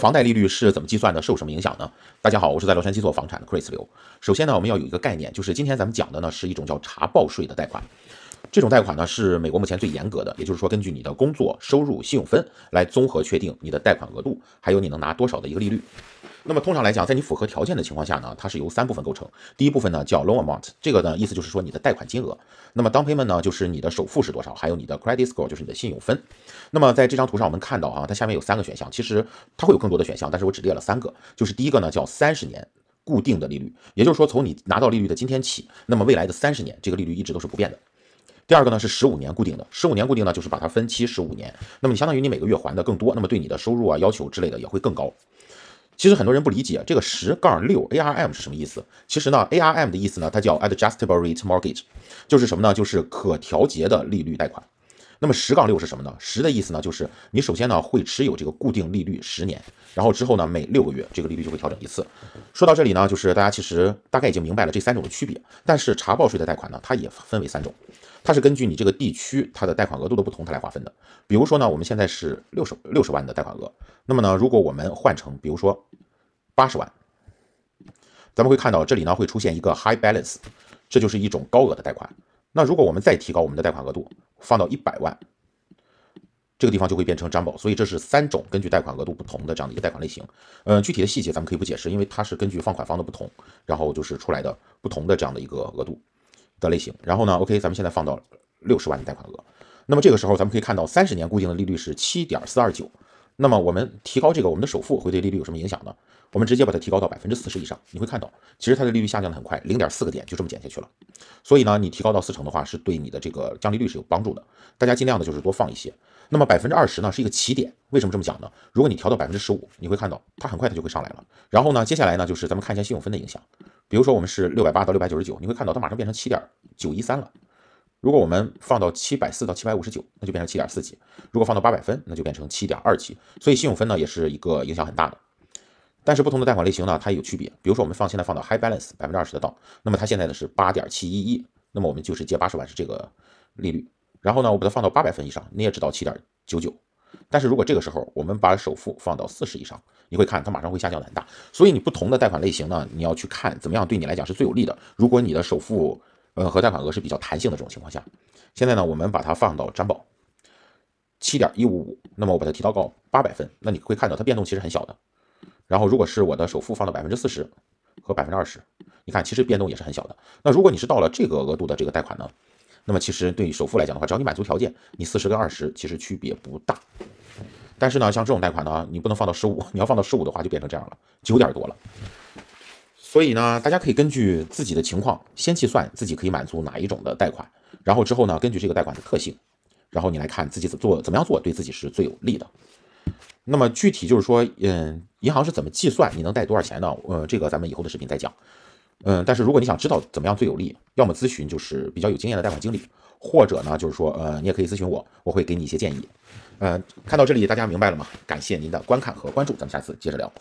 房贷利率是怎么计算的？受什么影响呢？大家好，我是在洛杉矶做房产的 Chris 刘。首先呢，我们要有一个概念，就是今天咱们讲的呢是一种叫查报税的贷款。这种贷款呢是美国目前最严格的，也就是说，根据你的工作收入、信用分来综合确定你的贷款额度，还有你能拿多少的一个利率。那么通常来讲，在你符合条件的情况下呢，它是由三部分构成。第一部分呢叫 loan amount，这个呢意思就是说你的贷款金额。那么 down payment 呢就是你的首付是多少，还有你的 credit score 就是你的信用分。那么在这张图上我们看到啊，它下面有三个选项，其实它会有更多的选项，但是我只列了三个，就是第一个呢叫三十年固定的利率，也就是说从你拿到利率的今天起，那么未来的三十年这个利率一直都是不变的。第二个呢是十五年固定的，十五年固定呢就是把它分期十五年，那么你相当于你每个月还的更多，那么对你的收入啊要求之类的也会更高。其实很多人不理解这个十杠六 ARM 是什么意思，其实呢 ARM 的意思呢它叫 Adjustable Rate Mortgage，就是什么呢？就是可调节的利率贷款。那么十杠六是什么呢？十的意思呢，就是你首先呢会持有这个固定利率十年，然后之后呢每六个月这个利率就会调整一次。说到这里呢，就是大家其实大概已经明白了这三种的区别。但是查报税的贷款呢，它也分为三种，它是根据你这个地区它的贷款额度的不同，它来划分的。比如说呢，我们现在是六十六十万的贷款额，那么呢，如果我们换成比如说八十万，咱们会看到这里呢会出现一个 high balance，这就是一种高额的贷款。那如果我们再提高我们的贷款额度。放到一百万，这个地方就会变成担保，所以这是三种根据贷款额度不同的这样的一个贷款类型。呃，具体的细节咱们可以不解释，因为它是根据放款方的不同，然后就是出来的不同的这样的一个额度的类型。然后呢，OK，咱们现在放到六十万的贷款额，那么这个时候咱们可以看到，三十年固定的利率是七点四二九。那么我们提高这个我们的首付会对利率有什么影响呢？我们直接把它提高到百分之四十以上，你会看到其实它的利率下降的很快，零点四个点就这么减下去了。所以呢，你提高到四成的话是对你的这个降利率是有帮助的。大家尽量的就是多放一些。那么百分之二十呢是一个起点，为什么这么讲呢？如果你调到百分之十五，你会看到它很快它就会上来了。然后呢，接下来呢就是咱们看一下信用分的影响，比如说我们是六百八到六百九十九，你会看到它马上变成七点九一三了。如果我们放到七百四到七百五十九，那就变成七点四级；如果放到八百分，那就变成七点二级。所以信用分呢也是一个影响很大的。但是不同的贷款类型呢，它也有区别。比如说我们放现在放到 high balance 百分之二十的档，那么它现在呢是八点七一一。那么我们就是借八十万是这个利率。然后呢，我把它放到八百分以上，你也只到七点九九。但是如果这个时候我们把首付放到四十以上，你会看它马上会下降的很大。所以你不同的贷款类型呢，你要去看怎么样对你来讲是最有利的。如果你的首付呃，和贷款额是比较弹性的这种情况下，现在呢，我们把它放到展保七点一五五，那么我把它提到高八百分，那你会看到它变动其实很小的。然后如果是我的首付放到百分之四十和百分之二十，你看其实变动也是很小的。那如果你是到了这个额度的这个贷款呢，那么其实对首付来讲的话，只要你满足条件，你四十跟二十其实区别不大。但是呢，像这种贷款呢，你不能放到十五，你要放到十五的话就变成这样了，九点多了。所以呢，大家可以根据自己的情况先计算自己可以满足哪一种的贷款，然后之后呢，根据这个贷款的特性，然后你来看自己怎么做，怎么样做对自己是最有利的。那么具体就是说，嗯，银行是怎么计算你能贷多少钱呢？呃，这个咱们以后的视频再讲。嗯，但是如果你想知道怎么样最有利，要么咨询就是比较有经验的贷款经理，或者呢，就是说，呃，你也可以咨询我，我会给你一些建议。嗯，看到这里大家明白了吗？感谢您的观看和关注，咱们下次接着聊。